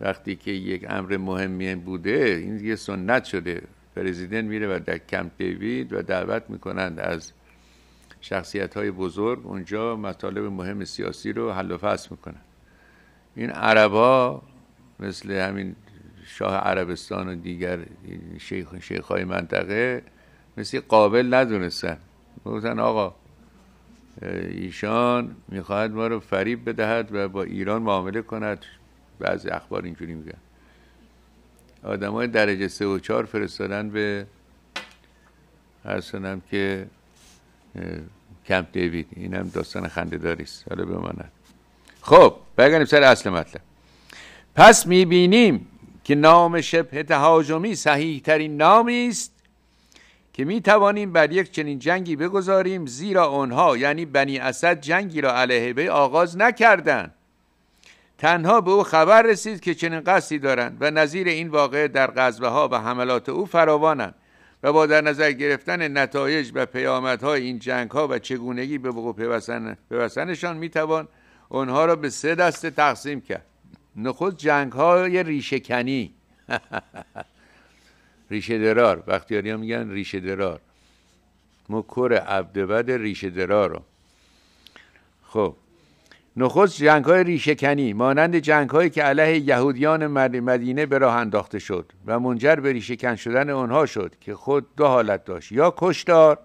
[SPEAKER 1] وقتی که یک امر مهمی بوده این یه سنت شده پرزیدنت میره و در کمپ دیوید و دعوت میکنند از شخصیت های بزرگ اونجا مطالب مهم سیاسی رو حل و فصل میکنند. این عربا مثل همین شاه عربستان و دیگر شیخ شیخ های منطقه مثل قابل ندونستن گفتن آقا ایشان میخواهد ما رو فریب بدهد و با ایران معامله کند بعضی اخبار اینجوری میگن آدمای درجه سه و چهار فرستادن به هر که کمپ دیوید این هم داستان خندهداری است حالا بماند خب بگنیم سر اصل مطلب پس میبینیم که نام شبه تهاجمی صحیح ترین نامی است که میتوانیم توانیم بر یک چنین جنگی بگذاریم زیرا آنها یعنی بنی اسد جنگی را علیه به آغاز نکردند تنها به او خبر رسید که چنین قصدی دارند و نظیر این واقعه در غزوه ها و حملات او فراوانند و با در نظر گرفتن نتایج و پیامدهای این جنگ ها و چگونگی به وقوع پیوستنشان میتوان آنها را به سه دسته تقسیم کرد نخود جنگ های ریشه کنی ریشه درار وقتی ها میگن ریشه درار مکر عبدود ریشه درار رو خب نخست جنگ های ریشهکنی مانند جنگ هایی که علیه یهودیان مدینه به راه انداخته شد و منجر به ریشهکن شدن آنها شد که خود دو حالت داشت یا کشتار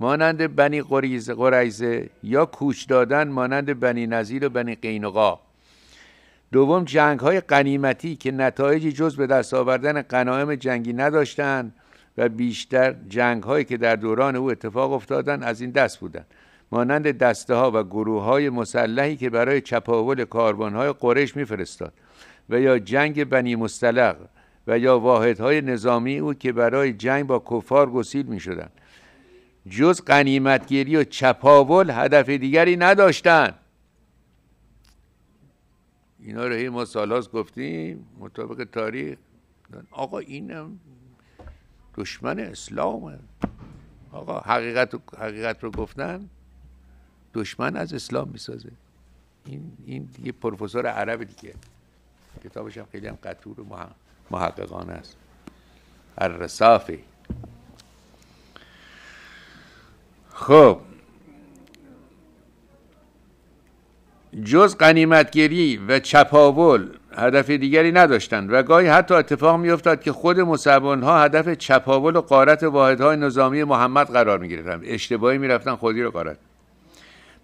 [SPEAKER 1] مانند بنی قریزه قریزه یا کوچ دادن مانند بنی نزیر و بنی قینقا دوم جنگ های قنیمتی که نتایجی جز به دست آوردن قنایم جنگی نداشتند و بیشتر جنگ هایی که در دوران او اتفاق افتادند، از این دست بودند مانند دسته ها و گروه های مسلحی که برای چپاول کاربان های قرش میفرستاد و یا جنگ بنی مستلق و یا واحدهای نظامی او که برای جنگ با کفار گسیل می شدن. جز قنیمتگیری و چپاول هدف دیگری نداشتند. اینا رو هی ما گفتیم مطابق تاریخ آقا اینم دشمن اسلامه آقا حقیقت, حقیقت رو گفتن دشمن از اسلام میسازه این این دیگه پروفسور عرب دیگه کتابش هم خیلی هم قطور و محققان است الرصافی خب جز قنیمتگیری و چپاول هدف دیگری نداشتند و گاهی حتی اتفاق میافتد که خود مسلمان ها هدف چپاول و قارت واحدهای نظامی محمد قرار می گرفتند اشتباهی میرفتن خودی رو قارت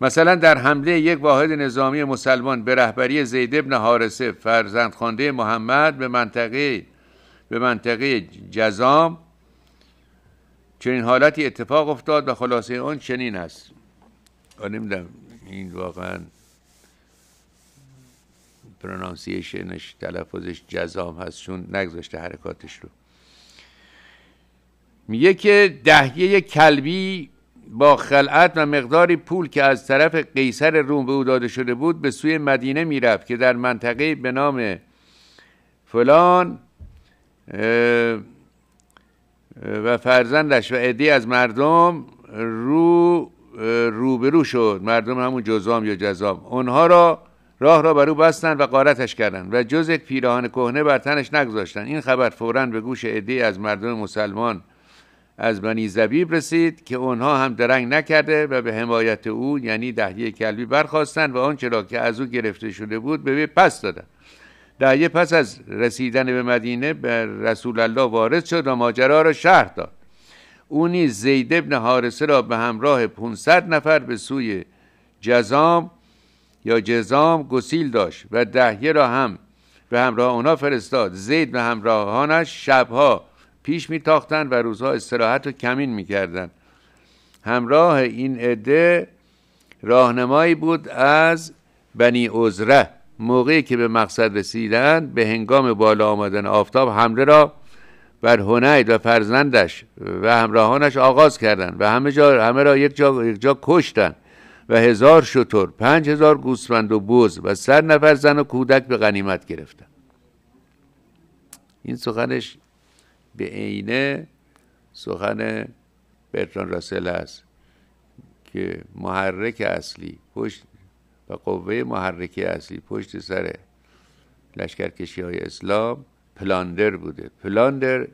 [SPEAKER 1] مثلا در حمله یک واحد نظامی مسلمان به رهبری زید بن حارسه فرزندخوانده محمد به منطقه به منطقه جزام چنین حالتی اتفاق افتاد و خلاصه اون چنین است نمیدونم این واقعا پرونانسیشنش تلفظش جزام هست چون نگذاشته حرکاتش رو میگه که دهیه کلبی با خلعت و مقداری پول که از طرف قیصر روم به او داده شده بود به سوی مدینه میرفت که در منطقه به نام فلان و فرزندش و عدی از مردم رو روبرو شد مردم همون جزام یا جزام اونها را راه را بر او بستند و قارتش کردند و جز یک پیراهان کهنه بر تنش نگذاشتن این خبر فورا به گوش عدی از مردم مسلمان از بنی زبیب رسید که آنها هم درنگ نکرده و به حمایت او یعنی دهیه کلبی برخواستند و آنچه را که از او گرفته شده بود به وی پس دادند دهیه پس از رسیدن به مدینه به رسول الله وارد شد و ماجرا را شهر داد اونی زید ابن حارسه را به همراه 500 نفر به سوی جزام یا جزام گسیل داشت و دهیه را هم به همراه اونا فرستاد زید به همراهانش شبها پیش میتاختند و روزها استراحت و کمین میکردند همراه این عده راهنمایی بود از بنی عذره موقعی که به مقصد رسیدند به هنگام بالا آمدن آفتاب حمله را بر هنید و فرزندش و همراهانش آغاز کردند و همه, جا همه را یک جا, یک جا کشتند و هزار شتر پنج هزار گوسفند و بز و سر نفر زن و کودک به غنیمت گرفتن. این سخنش به عینه سخن برتران راسل است که محرک اصلی پشت و قوه محرک اصلی پشت سر لشکرکشی های اسلام پلاندر بوده پلاندر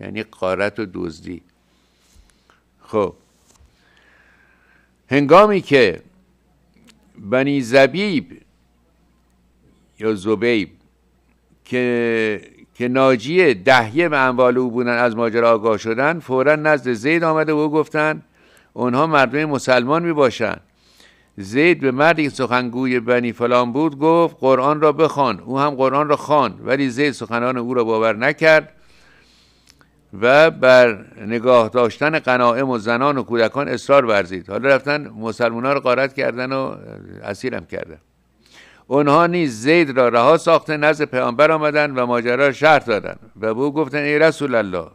[SPEAKER 1] یعنی قارت و دزدی خب هنگامی که بنی زبیب یا زبیب که که ناجیه دهیه به اموال او بودن از ماجرا آگاه شدن فورا نزد زید آمده و او گفتن اونها مردم مسلمان می باشن. زید به مردی که سخنگوی بنی فلان بود گفت قرآن را بخوان او هم قرآن را خوان ولی زید سخنان او را باور نکرد و بر نگاه داشتن قناعم و زنان و کودکان اصرار ورزید حالا رفتن مسلمان ها رو قارت کردن و اسیرم کردن اونها نیز زید را رها ساخته نزد پیامبر آمدند و ماجرا شرط دادند و به او گفتن ای رسول الله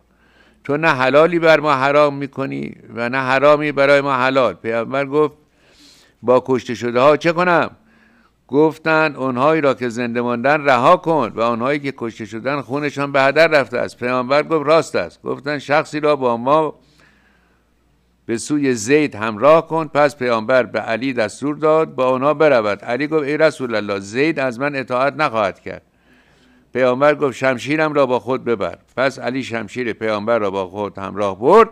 [SPEAKER 1] تو نه حلالی بر ما حرام میکنی و نه حرامی برای ما حلال پیامبر گفت با کشته شده ها چه کنم گفتند اونهایی را که زنده ماندن رها کن و اونهایی که کشته شدن خونشان به هدر رفته است پیامبر گفت راست است گفتند شخصی را با ما به سوی زید همراه کن پس پیامبر به علی دستور داد با آنها برود علی گفت ای رسول الله زید از من اطاعت نخواهد کرد پیامبر گفت شمشیرم را با خود ببر پس علی شمشیر پیامبر را با خود همراه برد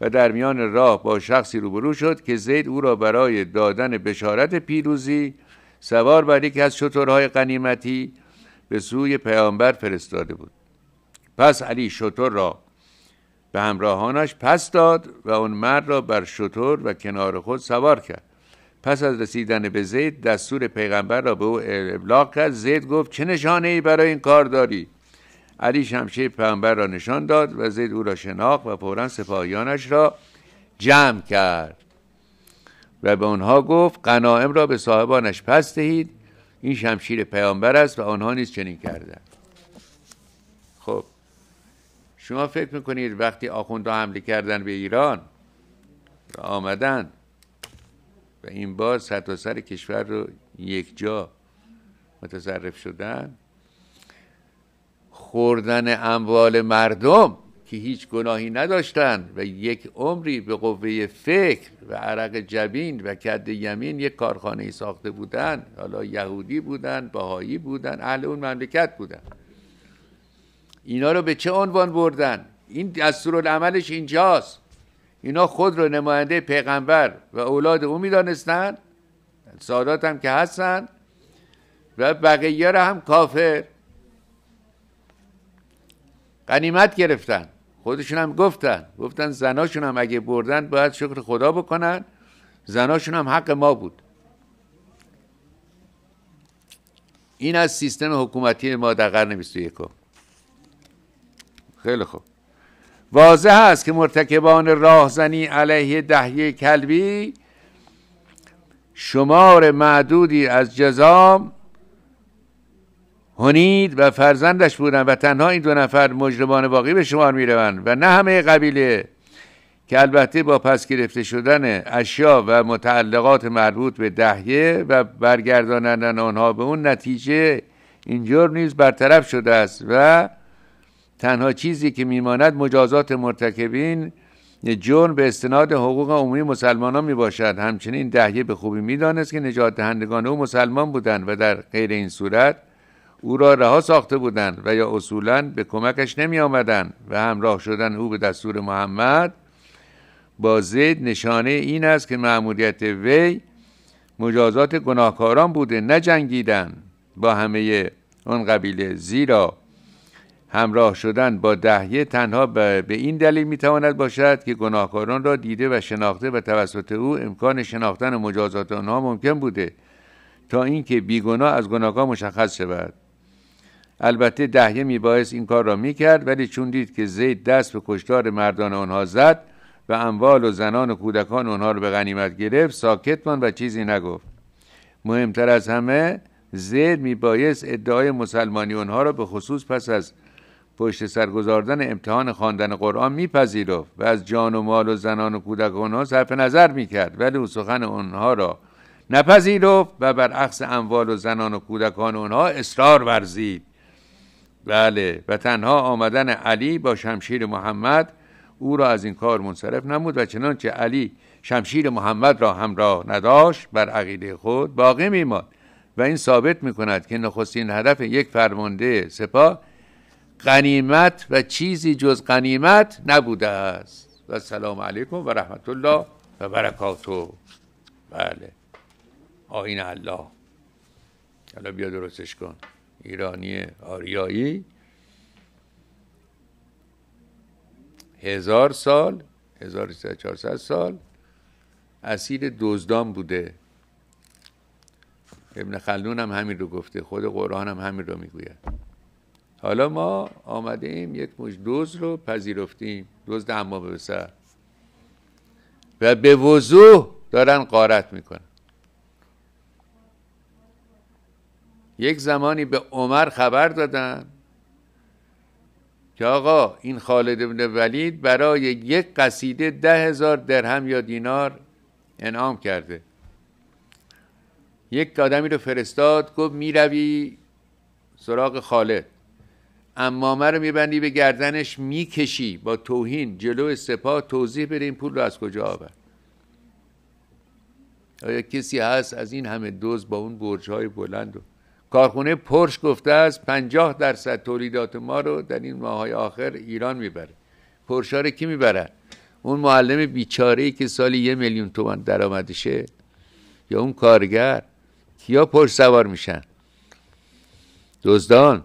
[SPEAKER 1] و در میان راه با شخصی روبرو شد که زید او را برای دادن بشارت پیروزی سوار بر یکی از شترهای قنیمتی به سوی پیامبر فرستاده بود پس علی شتر را به همراهانش پس داد و اون مرد را بر شطور و کنار خود سوار کرد پس از رسیدن به زید دستور پیغمبر را به او ابلاغ کرد زید گفت چه نشانه ای برای این کار داری علی شمشیر پیغمبر را نشان داد و زید او را شناخت و فورا سپاهیانش را جمع کرد و به آنها گفت قنائم را به صاحبانش پس دهید این شمشیر پیامبر است و آنها نیز چنین کردند خب شما فکر میکنید وقتی آخوندها حمله کردن به ایران و آمدن و این بار سرتاسر سر کشور رو یک جا متصرف شدن خوردن اموال مردم که هیچ گناهی نداشتند و یک عمری به قوه فکر و عرق جبین و کد یمین یک کارخانه ساخته بودند حالا یهودی بودند باهایی بودند اهل اون مملکت بودند اینا رو به چه عنوان بردن این عملش اینجاست اینا خود رو نماینده پیغمبر و اولاد او میدانستند سادات هم که هستن و بقیه رو هم کافر قنیمت گرفتن خودشون هم گفتن گفتن زناشون هم اگه بردن باید شکر خدا بکنن زناشون هم حق ما بود این از سیستم حکومتی ما در قرن 21 خیلی خوب واضح است که مرتکبان راهزنی علیه دهیه کلبی شمار معدودی از جزام هنید و فرزندش بودن و تنها این دو نفر مجرمان واقعی به شمار میروند و نه همه قبیله که البته با پس گرفته شدن اشیا و متعلقات مربوط به دهیه و برگرداندن آنها به اون نتیجه این جرم نیز برطرف شده است و تنها چیزی که میماند مجازات مرتکبین جرم به استناد حقوق عمومی مسلمانان می همچنین دهیه به خوبی میدانست که نجات دهندگان او مسلمان بودند و در غیر این صورت او را رها ساخته بودند و یا اصولا به کمکش نمی آمدند و همراه شدن او به دستور محمد با زید نشانه این است که معمولیت وی مجازات گناهکاران بوده نجنگیدن با همه اون قبیله زیرا همراه شدن با دهیه تنها به این دلیل میتواند باشد که گناهکاران را دیده و شناخته و توسط او امکان شناختن مجازات آنها ممکن بوده تا اینکه بیگناه از گناهکار مشخص شود البته دهیه میبایست این کار را میکرد ولی چون دید که زید دست به کشتار مردان آنها زد و اموال و زنان و کودکان آنها را به غنیمت گرفت ساکت ماند و چیزی نگفت مهمتر از همه زید میبایست ادعای مسلمانی آنها را به خصوص پس از پشت سرگذاردن امتحان خواندن قرآن میپذیرفت و از جان و مال و زنان و کودک آنها صرف نظر میکرد ولی او سخن آنها را نپذیرفت و بر عقص اموال و زنان و کودکان آنها اصرار ورزید بله و تنها آمدن علی با شمشیر محمد او را از این کار منصرف نمود و چنانچه علی شمشیر محمد را همراه نداشت بر عقیده خود باقی میماند و این ثابت میکند که نخستین هدف یک فرمانده سپاه غنیمت و چیزی جز غنیمت نبوده است و سلام علیکم و رحمت الله و برکاته بله آین الله حالا بیا درستش کن ایرانی آریایی هزار سال هزار سال اسیر دزدان بوده ابن خلدون هم همین رو گفته خود قرآن هم همین رو میگوید حالا ما آمده ایم یک مش دوز رو پذیرفتیم دوز اما به سر و به وضوح دارن قارت میکنن یک زمانی به عمر خبر دادن که آقا این خالد ابن ولید برای یک قصیده ده هزار درهم یا دینار انعام کرده یک آدمی رو فرستاد گفت میروی سراغ خالد امامه رو میبندی به گردنش میکشی با توهین جلو سپاه توضیح بده این پول رو از کجا آورد آیا کسی هست از این همه دوز با اون برج های بلند رو کارخونه پرش گفته است پنجاه درصد تولیدات ما رو در این های آخر ایران میبره پرش ها رو کی میبره اون معلم بیچاره ای که سالی یه میلیون تومن درآمدشه یا اون کارگر کیا پرش سوار میشن دزدان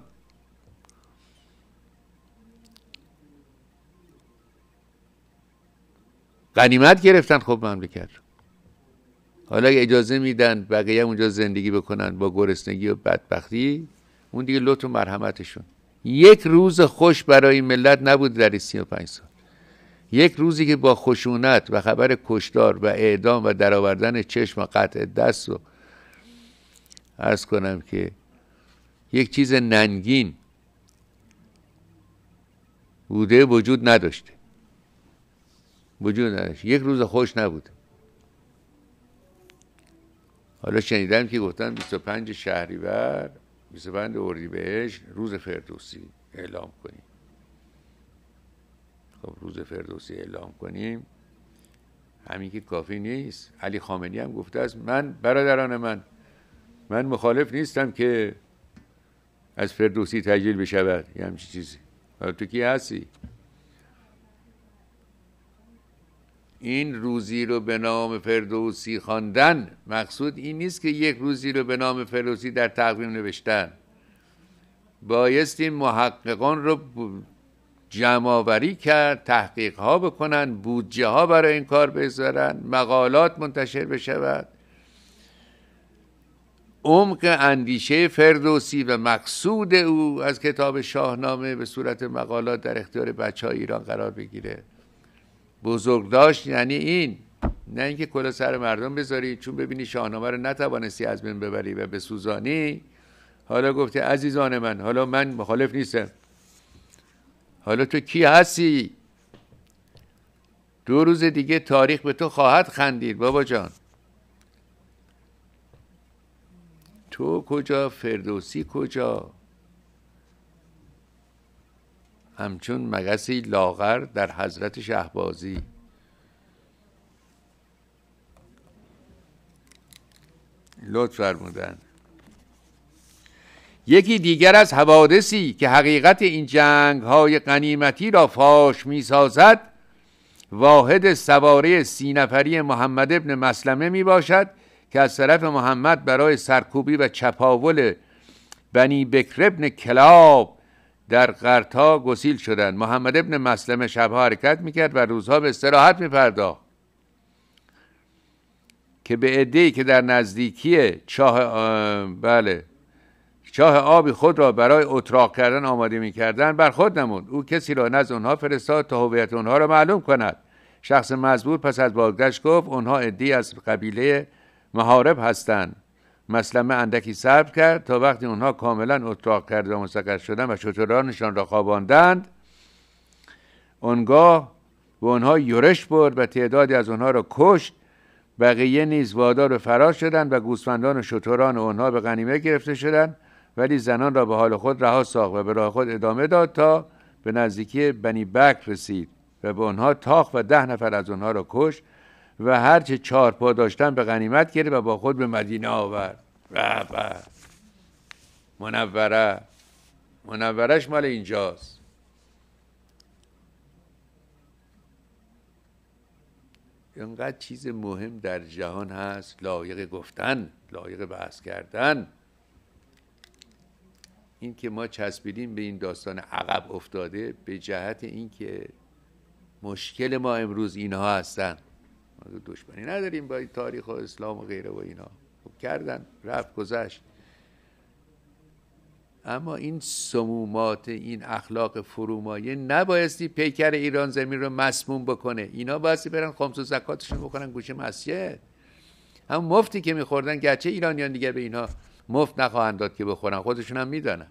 [SPEAKER 1] قنیمت گرفتن خب مملکت حالا اگه اجازه میدن بقیه اونجا زندگی بکنن با گرسنگی و بدبختی اون دیگه لطف و مرحمتشون یک روز خوش برای این ملت نبود در 35 سال یک روزی که با خشونت و خبر کشدار و اعدام و درآوردن چشم و قطع دست رو ارز کنم که یک چیز ننگین بوده وجود نداشته وجود یک روز خوش نبود حالا شنیدم که گفتن 25 شهریور 25 اردیبهشت روز فردوسی اعلام کنیم خب روز فردوسی اعلام کنیم همین که کافی نیست علی خامنی هم گفته است من برادران من من مخالف نیستم که از فردوسی تجلیل بشود یه همچی چیزی تو کی هستی این روزی رو به نام فردوسی خواندن مقصود این نیست که یک روزی رو به نام فردوسی در تقویم نوشتن بایست این محققان رو جمعآوری کرد تحقیق ها بکنن بودجه ها برای این کار بذارن مقالات منتشر بشود عمق اندیشه فردوسی و مقصود او از کتاب شاهنامه به صورت مقالات در اختیار بچه ایران قرار بگیره بزرگداشت یعنی این نه اینکه کلا سر مردم بذاری چون ببینی شاهنامه رو نتوانستی از بین ببری و به سوزانی حالا گفته عزیزان من حالا من مخالف نیستم حالا تو کی هستی دو روز دیگه تاریخ به تو خواهد خندید بابا جان تو کجا فردوسی کجا همچون مگسی لاغر در حضرت شهبازی لطف فرمودن یکی دیگر از حوادثی که حقیقت این جنگ های قنیمتی را فاش می سازد واحد سواره سی نفری محمد ابن مسلمه می باشد که از طرف محمد برای سرکوبی و چپاول بنی بکر ابن کلاب در غرتا گسیل شدند محمد ابن مسلم شبها حرکت میکرد و روزها به استراحت میپرداخت که به عدهای که در نزدیکی چاه بله چاه آبی خود را برای اتراق کردن آماده میکردند بر خود نموند او کسی را نزد آنها فرستاد تا هویت آنها را معلوم کند شخص مزبور پس از بازگشت گفت آنها عدهای از قبیله محارب هستند مسلمه اندکی صبر کرد تا وقتی اونها کاملا اتاق کرده و مستقر شدن و شترانشان را خواباندند اونگاه به اونها یورش برد و تعدادی از اونها را کشت بقیه نیز وادار و فرار شدند و گوسفندان و شتران اونها به غنیمه گرفته شدند ولی زنان را به حال خود رها ساخت و به راه خود ادامه داد تا به نزدیکی بنی بکر رسید و به اونها تاخ و ده نفر از اونها را کشت و هرچه چهار پا داشتن به غنیمت گرفت و با خود به مدینه آورد به منوره منورش مال اینجاست اینقدر چیز مهم در جهان هست لایق گفتن لایق بحث کردن این که ما چسبیدیم به این داستان عقب افتاده به جهت اینکه مشکل ما امروز اینها هستند دشمنی نداریم با تاریخ و اسلام و غیره و اینا خب کردن رفت گذشت اما این سمومات این اخلاق فرومایه نبایستی پیکر ایران زمین رو مسموم بکنه اینا بایستی برن خمس و زکاتشون بکنن گوشه مسجد هم مفتی که میخوردن گرچه ایرانیان دیگه به اینا مفت نخواهند داد که بخورن خودشون هم میدانن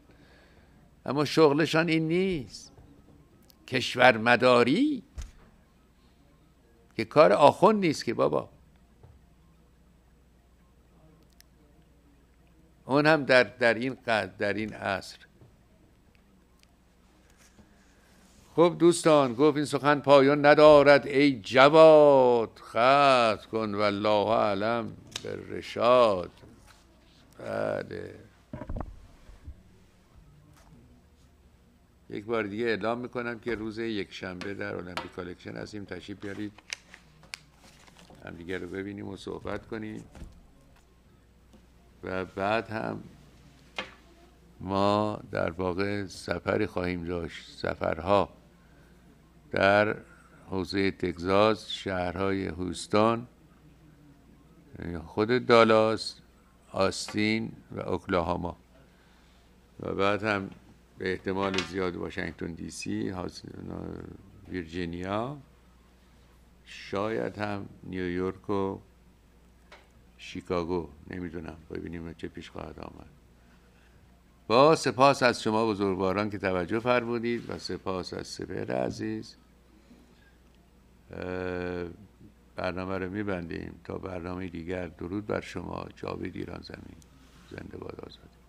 [SPEAKER 1] اما شغلشان این نیست کشور مداری که کار آخون نیست که بابا اون هم در, در این قد در این عصر خب دوستان گفت این سخن پایان ندارد ای جواد خط کن والله علم به رشاد بله یک بار دیگه اعلام میکنم که روز یک شنبه در المپیک کالکشن هستیم تشریف بیارید دیگه رو ببینیم و صحبت کنیم و بعد هم ما در واقع سفری خواهیم داشت سفرها در حوزه تگزاس شهرهای هوستون خود دالاس آستین و اوکلاهاما و بعد هم به احتمال زیاد واشنگتن دی سی ویرجینیا شاید هم نیویورک و شیکاگو نمیدونم ببینیم چه پیش خواهد آمد با سپاس از شما بزرگواران که توجه فرمودید و سپاس از سپهر عزیز برنامه رو میبندیم تا برنامه دیگر درود بر شما جاوید ایران زمین زنده باد آزادی